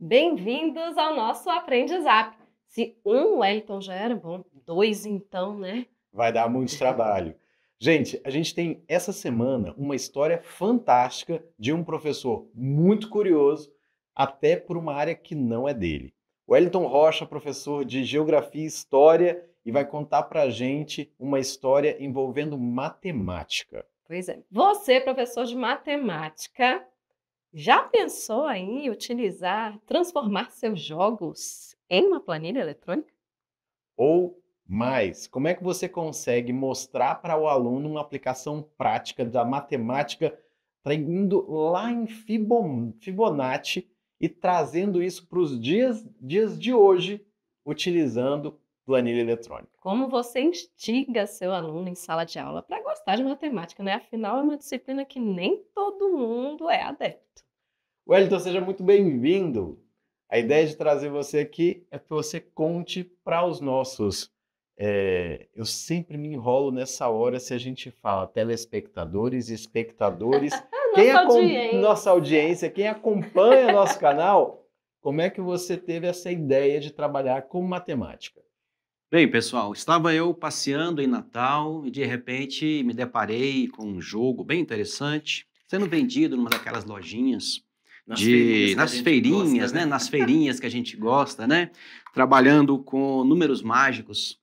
Bem-vindos ao nosso Aprendizap. Se um Wellington já era bom, dois então, né? Vai dar muito trabalho. Gente, a gente tem essa semana uma história fantástica de um professor muito curioso, até por uma área que não é dele. Wellington Rocha, professor de Geografia e História, e vai contar para a gente uma história envolvendo matemática. Pois é. Você, professor de matemática, já pensou em utilizar, transformar seus jogos em uma planilha eletrônica? Ou mais, como é que você consegue mostrar para o aluno uma aplicação prática da matemática, indo lá em Fibonacci e trazendo isso para os dias, dias de hoje, utilizando planilha eletrônica. Como você instiga seu aluno em sala de aula para gostar de matemática, né? Afinal, é uma disciplina que nem todo mundo é adepto. Wellington, seja muito bem-vindo. A ideia de trazer você aqui é que você conte para os nossos. É, eu sempre me enrolo nessa hora se a gente fala telespectadores, espectadores. quem audiência. nossa audiência, quem acompanha nosso canal, como é que você teve essa ideia de trabalhar com matemática? Bem, pessoal, estava eu passeando em Natal e de repente me deparei com um jogo bem interessante sendo vendido numa daquelas lojinhas nas de feirinhas, nas feirinhas, gosta, né? né? nas feirinhas que a gente gosta, né? Trabalhando com números mágicos.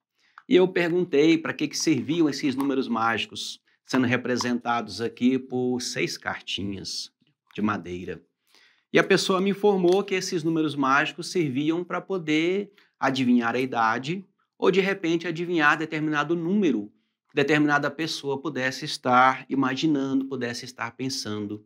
E eu perguntei para que que serviam esses números mágicos, sendo representados aqui por seis cartinhas de madeira. E a pessoa me informou que esses números mágicos serviam para poder adivinhar a idade ou de repente adivinhar determinado número que determinada pessoa pudesse estar imaginando, pudesse estar pensando.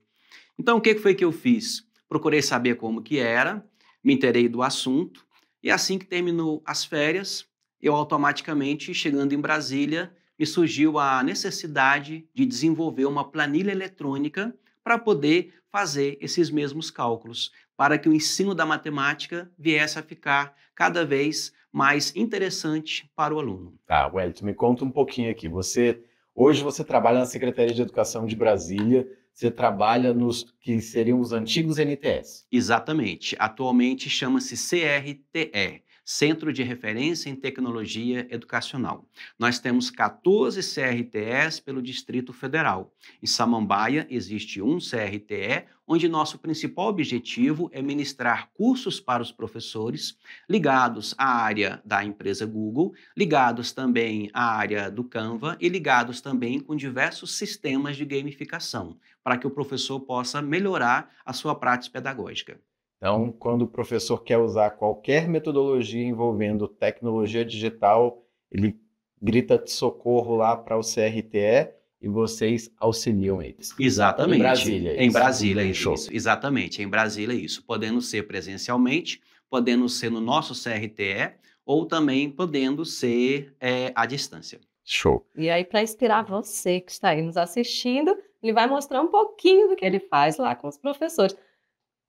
Então, o que foi que eu fiz? Procurei saber como que era, me interei do assunto, e assim que terminou as férias, eu automaticamente, chegando em Brasília, me surgiu a necessidade de desenvolver uma planilha eletrônica para poder fazer esses mesmos cálculos, para que o ensino da matemática viesse a ficar cada vez mais interessante para o aluno. Tá, Wellington, me conta um pouquinho aqui. Você hoje você trabalha na Secretaria de Educação de Brasília, você trabalha nos que seriam os antigos NTS. Exatamente. Atualmente chama-se CRTE, Centro de Referência em Tecnologia Educacional. Nós temos 14 CRTs pelo Distrito Federal. Em Samambaia existe um CRTE, onde nosso principal objetivo é ministrar cursos para os professores ligados à área da empresa Google, ligados também à área do Canva e ligados também com diversos sistemas de gamificação, para que o professor possa melhorar a sua prática pedagógica. Então, quando o professor quer usar qualquer metodologia envolvendo tecnologia digital, ele grita de socorro lá para o CRTE e vocês auxiliam eles. Exatamente. Em Brasília. É em Brasília, é isso. isso. Exatamente, em Brasília é isso. Podendo ser presencialmente, podendo ser no nosso CRTE ou também podendo ser é, à distância. Show. E aí, para inspirar você que está aí nos assistindo, ele vai mostrar um pouquinho do que ele faz lá com os professores.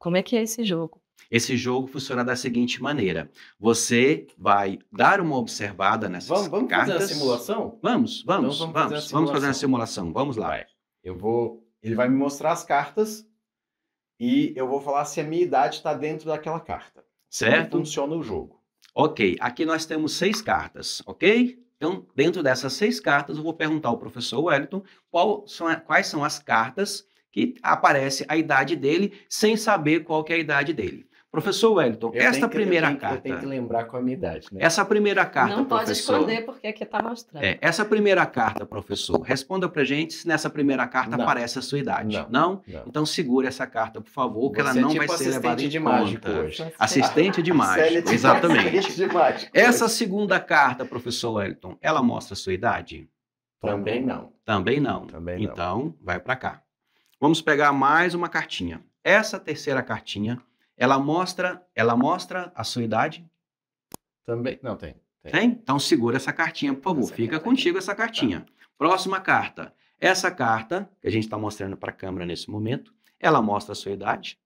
Como é que é esse jogo? Esse jogo funciona da seguinte maneira: você vai dar uma observada nessas vamos, vamos cartas. Vamos fazer a simulação? Vamos, vamos, então vamos, vamos, fazer vamos fazer a simulação. Vamos lá. Vai. Eu vou. Ele vai me mostrar as cartas e eu vou falar se a minha idade está dentro daquela carta. Certo? Como funciona o jogo. Ok. Aqui nós temos seis cartas, ok? Então, dentro dessas seis cartas, eu vou perguntar ao professor Wellington qual são a, quais são as cartas que aparece a idade dele sem saber qual que é a idade dele. Professor Wellington, eu esta que, primeira tenho, carta. Eu tenho que lembrar qual é a minha idade, né? Essa primeira carta. Não pode esconder, porque aqui está mostrando. É, essa primeira carta, professor, responda para gente se nessa primeira carta não. aparece a sua idade. Não, não? não? Então segura essa carta, por favor, que ela é não é tipo vai ser levada em de mágico Hoje. Assistente de é mágico. Tipo exatamente. Assistente de mágico essa segunda carta, professor Wellington, ela mostra a sua idade? Também não. Também não. Também não. Então, vai para cá. Vamos pegar mais uma cartinha. Essa terceira cartinha, ela mostra, ela mostra a sua idade? Também. Não tem. Tem? tem? Então segura essa cartinha, por favor. Essa Fica contigo essa cartinha. Tá. tá. Próxima carta. Essa carta, que a gente está mostrando para a câmera nesse momento, ela mostra a sua idade.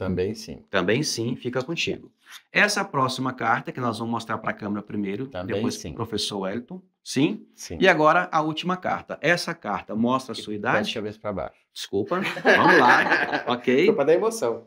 Também sim. Também sim, fica contigo. Essa próxima carta que nós vamos mostrar para a câmera primeiro, Também depois sim. professor Wellington. Sim? Sim. E agora a última carta. Essa carta mostra a sua idade. Deixa eu ver para baixo. Desculpa. Vamos lá. ok. para dar emoção.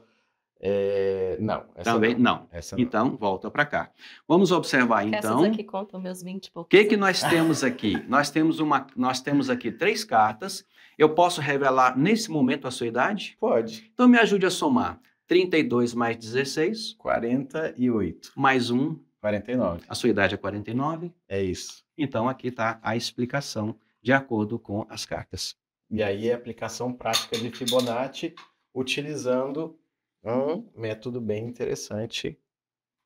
É, não. Também não. não. Então, não. volta para cá. Vamos observar Porque então. Essas aqui contam meus 20 e O que, que nós temos aqui? nós, temos uma, nós temos aqui três cartas. Eu posso revelar nesse momento a sua idade? Pode. Então me ajude a somar. 32 mais 16. 48. Mais 1. 49. A sua idade é 49. É isso. Então aqui está a explicação de acordo com as cartas. E aí a é aplicação prática de Fibonacci utilizando um método bem interessante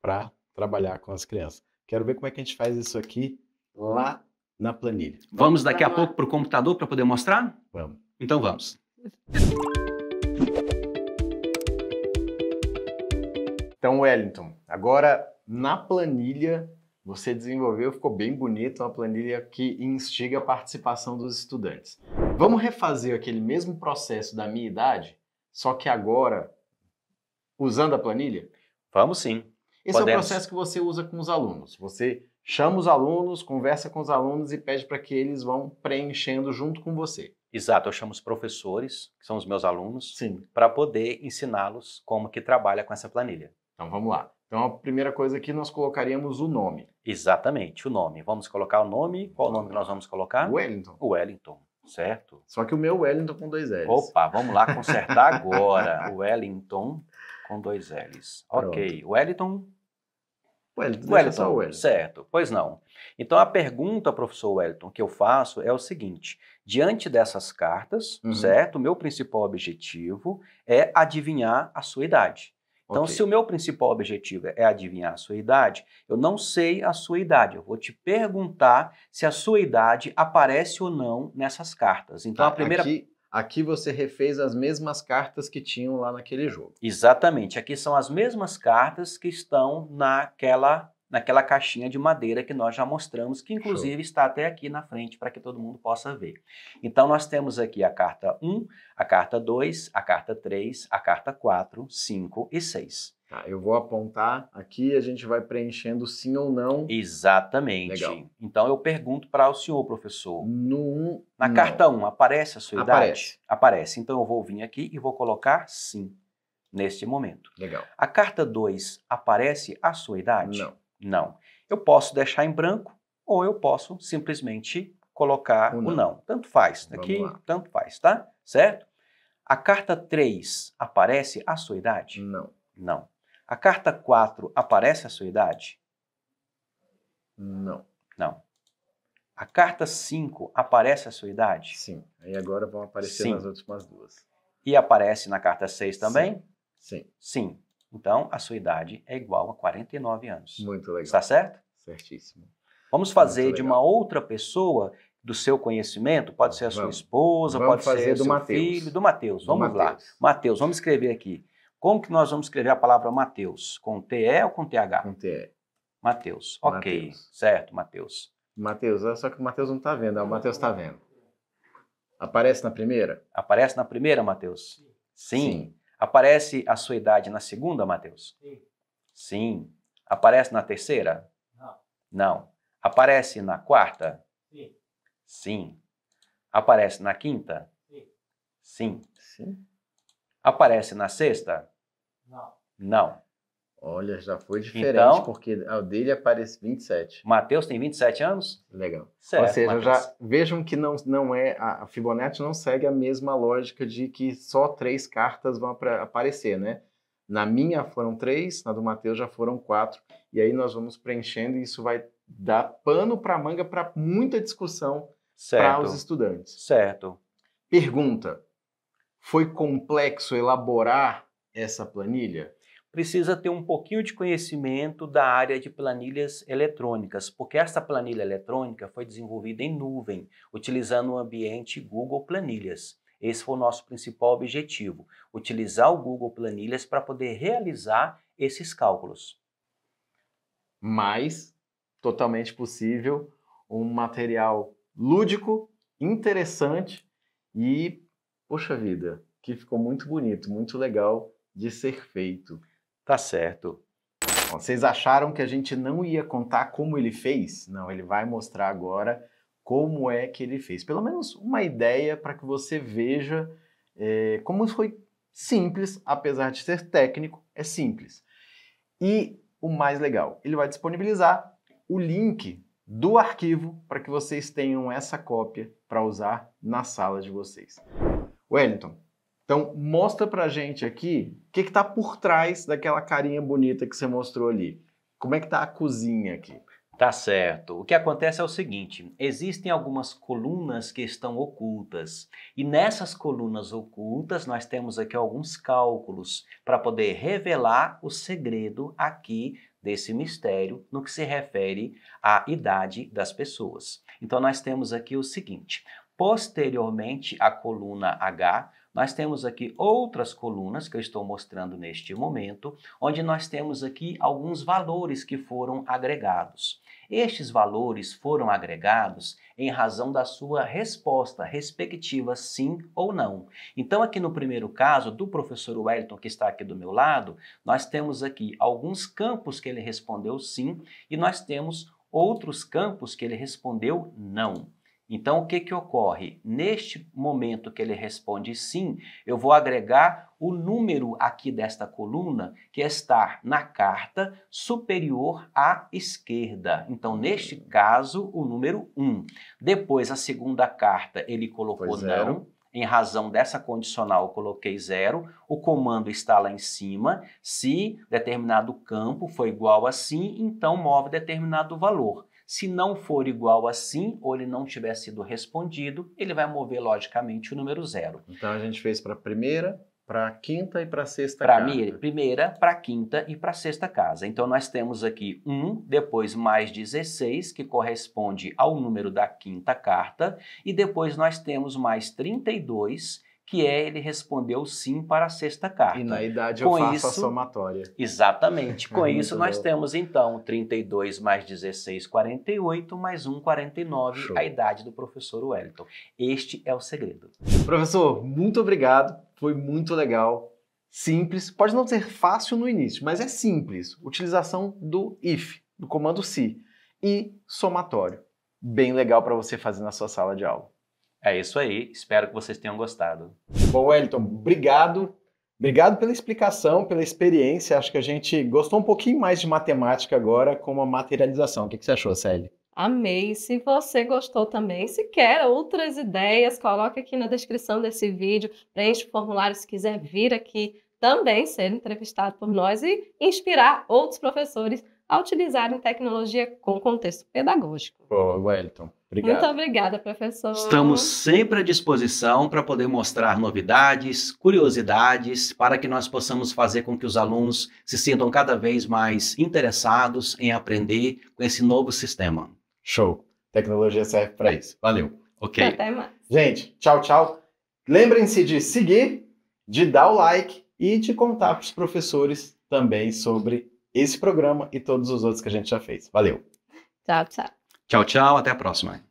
para trabalhar com as crianças. Quero ver como é que a gente faz isso aqui lá na planilha. Vamos, vamos daqui a pouco para o computador para poder mostrar? Vamos. Então vamos. Então, Wellington, agora na planilha você desenvolveu, ficou bem bonito, uma planilha que instiga a participação dos estudantes. Vamos refazer aquele mesmo processo da minha idade, só que agora usando a planilha? Vamos sim. Esse Podemos. é o processo que você usa com os alunos. Você chama os alunos, conversa com os alunos e pede para que eles vão preenchendo junto com você. Exato, eu chamo os professores, que são os meus alunos, para poder ensiná-los como que trabalha com essa planilha. Então vamos lá. Então a primeira coisa aqui nós colocaríamos o nome. Exatamente, o nome. Vamos colocar o nome. Qual o nome, que nós vamos colocar? Wellington. Wellington, certo? Só que o meu Wellington com dois L's. Opa, vamos lá consertar agora. Wellington com dois L's. Pronto. Ok, Wellington. Wellington, Wellington, Wellington, certo. Pois não. Então a pergunta, professor Wellington, que eu faço é o seguinte: diante dessas cartas, uhum. certo? O meu principal objetivo é adivinhar a sua idade. Então, okay. se o meu principal objetivo é adivinhar a sua idade, eu não sei a sua idade. Eu vou te perguntar se a sua idade aparece ou não nessas cartas. Então, tá, a primeira. Aqui, aqui você refez as mesmas cartas que tinham lá naquele jogo. Exatamente. Aqui são as mesmas cartas que estão naquela naquela caixinha de madeira que nós já mostramos, que inclusive Show. está até aqui na frente para que todo mundo possa ver. Então nós temos aqui a carta 1, a carta 2, a carta 3, a carta 4, 5 e 6. Tá, eu vou apontar aqui a gente vai preenchendo sim ou não. Exatamente. Legal. Então eu pergunto para o senhor, professor. No, na não. carta 1 aparece a sua aparece. idade? Aparece. Então eu vou vir aqui e vou colocar sim neste momento. Legal. A carta 2 aparece a sua idade? Não não. Eu posso deixar em branco ou eu posso simplesmente colocar o não. O não. Tanto faz, aqui tanto faz, tá? Certo? A carta 3 aparece a sua idade? Não. Não. A carta 4 aparece a sua idade? Não. Não. A carta 5 aparece a sua idade? Sim. Aí agora vão aparecer Sim. nas últimas duas. E aparece na carta 6 também? Sim. Sim. Sim. Então, a sua idade é igual a 49 anos. Muito legal. Está certo? Certíssimo. Vamos fazer de uma outra pessoa do seu conhecimento, pode ser a sua vamos. esposa, vamos pode ser do seu Mateus. filho, do Mateus. Vamos do lá. Mateus, vamos escrever aqui. Como que nós vamos escrever a palavra Mateus? Com TE ou com TH? Com TE. Mateus. Ok. Mateus. Certo, Mateus. Mateus, é, só que o Mateus não está vendo, é, o Mateus está vendo. Aparece na primeira? Aparece na primeira, Mateus? Sim. Sim. Aparece a sua idade na segunda, Mateus? Sim. Sim. Aparece na terceira? Não. Não. Aparece na quarta? Sim. Sim. Aparece na quinta? Sim. Sim. Sim. Aparece na sexta? Não. Não. Olha, já foi diferente, então, porque o dele aparece 27. Mateus tem 27 anos? Legal. Certo, Ou seja, já vejam que não, não é. A Fibonacci não segue a mesma lógica de que só três cartas vão aparecer, né? Na minha foram três, na do Mateus já foram quatro. E aí nós vamos preenchendo e isso vai dar pano para manga para muita discussão para os estudantes. Certo. Pergunta: Foi complexo elaborar essa planilha? precisa ter um pouquinho de conhecimento da área de planilhas eletrônicas, porque essa planilha eletrônica foi desenvolvida em nuvem, utilizando o ambiente Google Planilhas. Esse foi o nosso principal objetivo, utilizar o Google Planilhas para poder realizar esses cálculos. Mas, totalmente possível, um material lúdico, interessante e, poxa vida, que ficou muito bonito, muito legal de ser feito. Tá certo. Bom, vocês acharam que a gente não ia contar como ele fez? Não, ele vai mostrar agora como é que ele fez. Pelo menos uma ideia para que você veja é, como foi simples, apesar de ser técnico, é simples. E o mais legal, ele vai disponibilizar o link do arquivo para que vocês tenham essa cópia para usar na sala de vocês. Wellington, então, mostra pra gente aqui o que está por trás daquela carinha bonita que você mostrou ali. Como é que tá a cozinha aqui? Tá certo. O que acontece é o seguinte: existem algumas colunas que estão ocultas, e nessas colunas ocultas nós temos aqui alguns cálculos para poder revelar o segredo aqui desse mistério no que se refere à idade das pessoas. Então nós temos aqui o seguinte: posteriormente à coluna H, nós temos aqui outras colunas que eu estou mostrando neste momento, onde nós temos aqui alguns valores que foram agregados. Estes valores foram agregados em razão da sua resposta respectiva sim ou não. Então aqui no primeiro caso do professor Wellington que está aqui do meu lado, nós temos aqui alguns campos que ele respondeu sim e nós temos outros campos que ele respondeu não. Então, o que, que ocorre? Neste momento que ele responde sim, eu vou agregar o número aqui desta coluna que está na carta superior à esquerda. Então, neste hum. caso, o número 1. Depois, a segunda carta, ele colocou é. não. Em razão dessa condicional, eu coloquei zero. O comando está lá em cima. Se determinado campo for igual a sim, então move determinado valor. Se não for igual a sim, ou ele não tiver sido respondido, ele vai mover logicamente o número zero. Então a gente fez para a primeira, para a quinta e para a sexta pra casa. Para primeira, para a quinta e para a sexta casa. Então nós temos aqui 1, depois mais 16, que corresponde ao número da quinta carta, e depois nós temos mais 32, que é ele respondeu sim para a sexta carta. E na idade com eu faço isso, a somatória. Exatamente. Com isso nós bom. temos então 32 mais 16, 48, mais 1, 49, Show. a idade do professor Wellington. Este é o segredo. Professor, muito obrigado, foi muito legal. Simples, pode não ser fácil no início, mas é simples. Utilização do if, do comando se, si, e somatório. Bem legal para você fazer na sua sala de aula. É isso aí, espero que vocês tenham gostado. Bom, Wellington, obrigado. Obrigado pela explicação, pela experiência. Acho que a gente gostou um pouquinho mais de matemática agora com a materialização. O que você achou, Célia? Amei. Se você gostou também, se quer outras ideias, coloque aqui na descrição desse vídeo, preenche o formulário se quiser vir aqui também ser entrevistado por nós e inspirar outros professores a utilizarem tecnologia com contexto pedagógico. Boa, Wellington. Obrigado. Muito obrigada, professor. Estamos sempre à disposição para poder mostrar novidades, curiosidades, para que nós possamos fazer com que os alunos se sintam cada vez mais interessados em aprender com esse novo sistema. Show. Tecnologia serve para isso. Valeu. Ok. Até mais. Gente, tchau, tchau. Lembrem-se de seguir, de dar o like e de contar para os professores também sobre esse programa e todos os outros que a gente já fez. Valeu. Tchau, tchau. Tchau, tchau. Até a próxima.